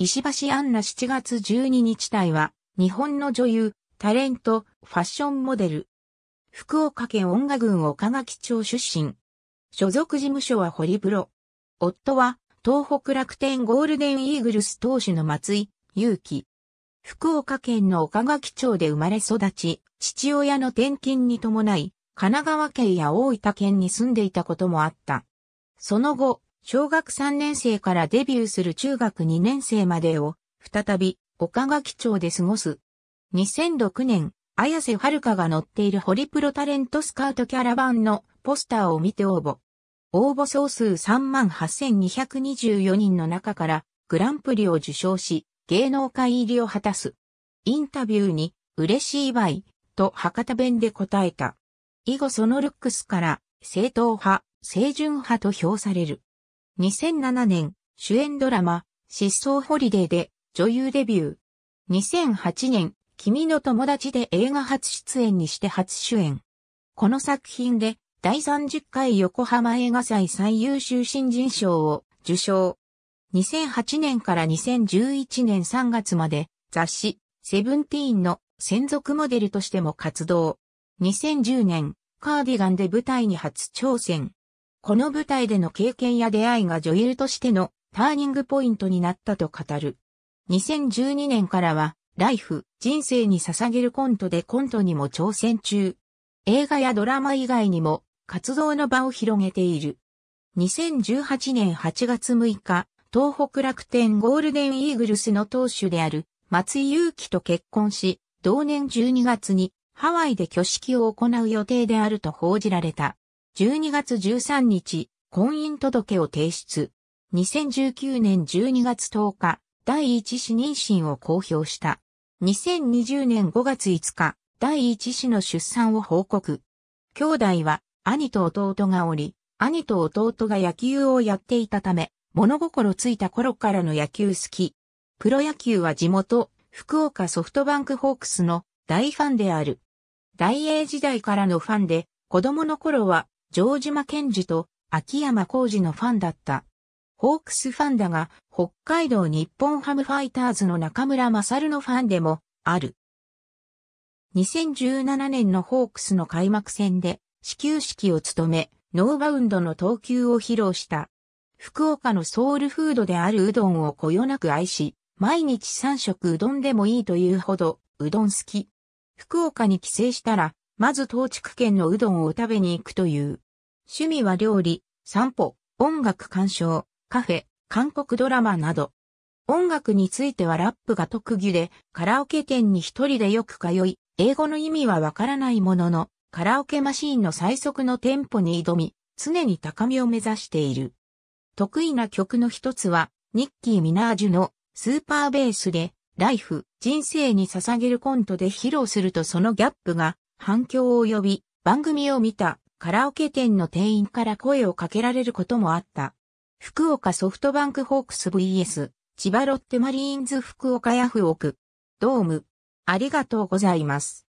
石橋アンナ7月12日隊は、日本の女優、タレント、ファッションモデル。福岡県音楽郡岡垣町出身。所属事務所はホリプロ。夫は、東北楽天ゴールデンイーグルス投手の松井、祐樹。福岡県の岡垣町で生まれ育ち、父親の転勤に伴い、神奈川県や大分県に住んでいたこともあった。その後、小学3年生からデビューする中学2年生までを、再び、岡垣町で過ごす。2006年、綾瀬はるかが乗っているホリプロタレントスカウトキャラバンのポスターを見て応募。応募総数38,224人の中からグランプリを受賞し、芸能界入りを果たす。インタビューに、嬉しいばい、と博多弁で答えた。以後そのルックスから、正統派、清純派と評される。2007年、主演ドラマ、失踪ホリデーで女優デビュー。2008年、君の友達で映画初出演にして初主演。この作品で第30回横浜映画祭最優秀新人賞を受賞。2008年から2011年3月まで雑誌セブンティーンの専属モデルとしても活動。2010年カーディガンで舞台に初挑戦。この舞台での経験や出会いが女優としてのターニングポイントになったと語る。2012年からは、ライフ、人生に捧げるコントでコントにも挑戦中。映画やドラマ以外にも活動の場を広げている。2018年8月6日、東北楽天ゴールデンイーグルスの投手である松井裕樹と結婚し、同年12月にハワイで挙式を行う予定であると報じられた。12月13日、婚姻届を提出。2019年12月10日、第一子妊娠を公表した。2020年5月5日、第一子の出産を報告。兄弟は兄と弟がおり、兄と弟が野球をやっていたため、物心ついた頃からの野球好き。プロ野球は地元、福岡ソフトバンクホークスの大ファンである。大英時代からのファンで、子供の頃は城島健治と秋山浩二のファンだった。ホークスファンだが、北海道日本ハムファイターズの中村勝のファンでもある。2017年のホークスの開幕戦で始球式を務め、ノーバウンドの投球を披露した。福岡のソウルフードであるうどんをこよなく愛し、毎日3食うどんでもいいというほど、うどん好き。福岡に帰省したら、まず当地区県のうどんを食べに行くという。趣味は料理、散歩、音楽鑑賞、カフェ、韓国ドラマなど。音楽についてはラップが特技で、カラオケ店に一人でよく通い、英語の意味はわからないものの、カラオケマシーンの最速のテンポに挑み、常に高みを目指している。得意な曲の一つは、ニッキー・ミナージュのスーパーベースで、ライフ、人生に捧げるコントで披露するとそのギャップが反響を呼び、番組を見たカラオケ店の店員から声をかけられることもあった。福岡ソフトバンクホークス VS 千葉ロッテマリーンズ福岡ヤフオク。ドーム。ありがとうございます。